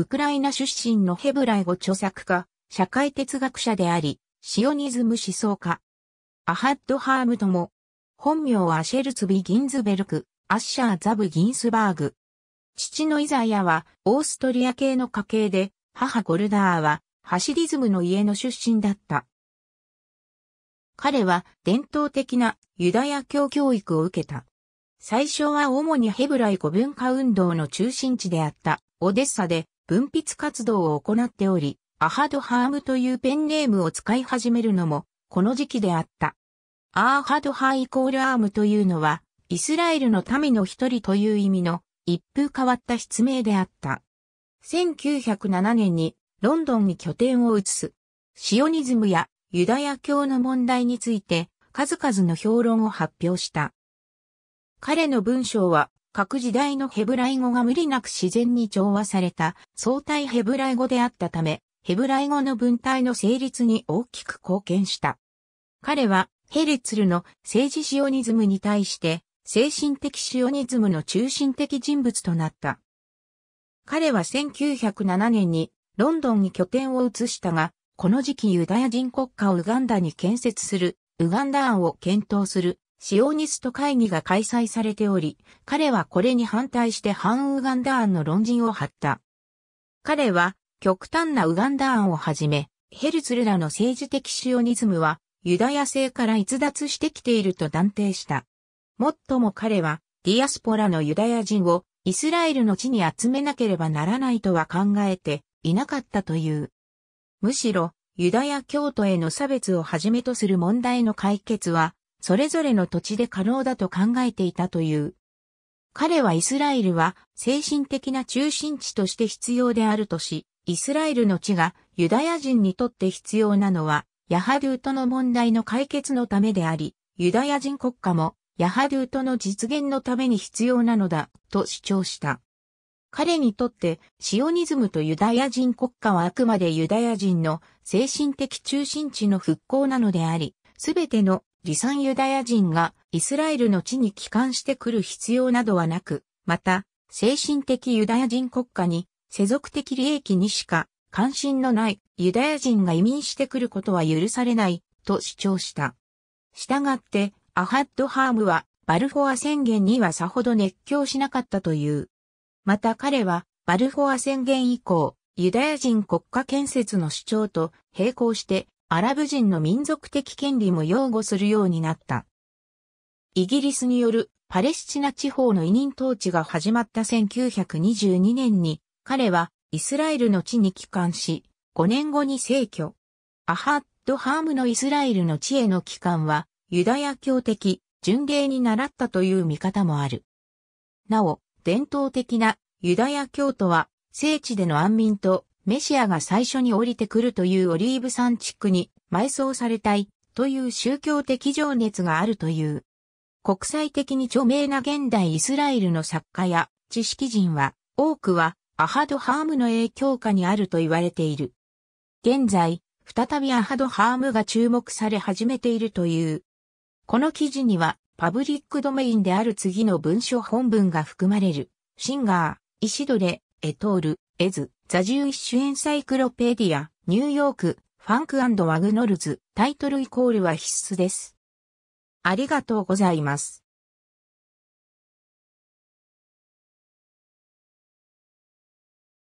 ウクライナ出身のヘブライ語著作家、社会哲学者であり、シオニズム思想家。アハッド・ハームとも、本名はシェルツビ・ギンズベルク、アッシャー・ザブ・ギンスバーグ。父のイザヤはオーストリア系の家系で、母ゴルダーはハシディズムの家の出身だった。彼は伝統的なユダヤ教教育を受けた。最初は主にヘブライ語文化運動の中心地であったオデッサで文筆活動を行っており、アハドハームというペンネームを使い始めるのも、この時期であった。アーハドハイコールアームというのは、イスラエルの民の一人という意味の一風変わった失明であった。1907年にロンドンに拠点を移す。シオニズムやユダヤ教の問題について数々の評論を発表した。彼の文章は各時代のヘブライ語が無理なく自然に調和された相対ヘブライ語であったため、ヘブライ語の文体の成立に大きく貢献した。彼はヘレツルの政治シオニズムに対して精神的シオニズムの中心的人物となった。彼は1907年にロンドンに拠点を移したが、この時期ユダヤ人国家をウガンダに建設するウガンダ案を検討するシオニスト会議が開催されており、彼はこれに反対して反ウガンダ案の論陣を張った。彼は、極端なウガンダ案をはじめ、ヘルツルらの政治的シオニズムは、ユダヤ性から逸脱してきていると断定した。もっとも彼は、ディアスポラのユダヤ人をイスラエルの地に集めなければならないとは考えていなかったという。むしろ、ユダヤ教徒への差別をはじめとする問題の解決は、それぞれの土地で可能だと考えていたという。彼はイスラエルは精神的な中心地として必要であるとし、イスラエルの地がユダヤ人にとって必要なのは、ヤハドゥとの問題の解決のためであり、ユダヤ人国家もヤハドゥとの実現のために必要なのだ、と主張した。彼にとって、シオニズムとユダヤ人国家はあくまでユダヤ人の精神的中心地の復興なのであり、すべての離散ユダヤ人がイスラエルの地に帰還してくる必要などはなく、また、精神的ユダヤ人国家に世俗的利益にしか関心のないユダヤ人が移民してくることは許されないと主張した。したがって、アハッドハームはバルフォア宣言にはさほど熱狂しなかったという。また彼はバルフォア宣言以降、ユダヤ人国家建設の主張と並行してアラブ人の民族的権利も擁護するようになった。イギリスによるパレスチナ地方の委任統治が始まった1922年に、彼はイスラエルの地に帰還し、5年後に逝去。アハッドハームのイスラエルの地への帰還は、ユダヤ教的、巡礼に習ったという見方もある。なお、伝統的なユダヤ教徒は、聖地での安民とメシアが最初に降りてくるというオリーブ山地区に埋葬されたいという宗教的情熱があるという。国際的に著名な現代イスラエルの作家や知識人は多くはアハドハームの影響下にあると言われている。現在、再びアハドハームが注目され始めているという。この記事にはパブリックドメインである次の文書本文が含まれる。シンガー、イシドレ、エトール、エズ。ザ・ジューイッシュ・エンサイクロペディア、ニューヨーク、ファンクワグノルズ、タイトルイコールは必須です。ありがとうございます。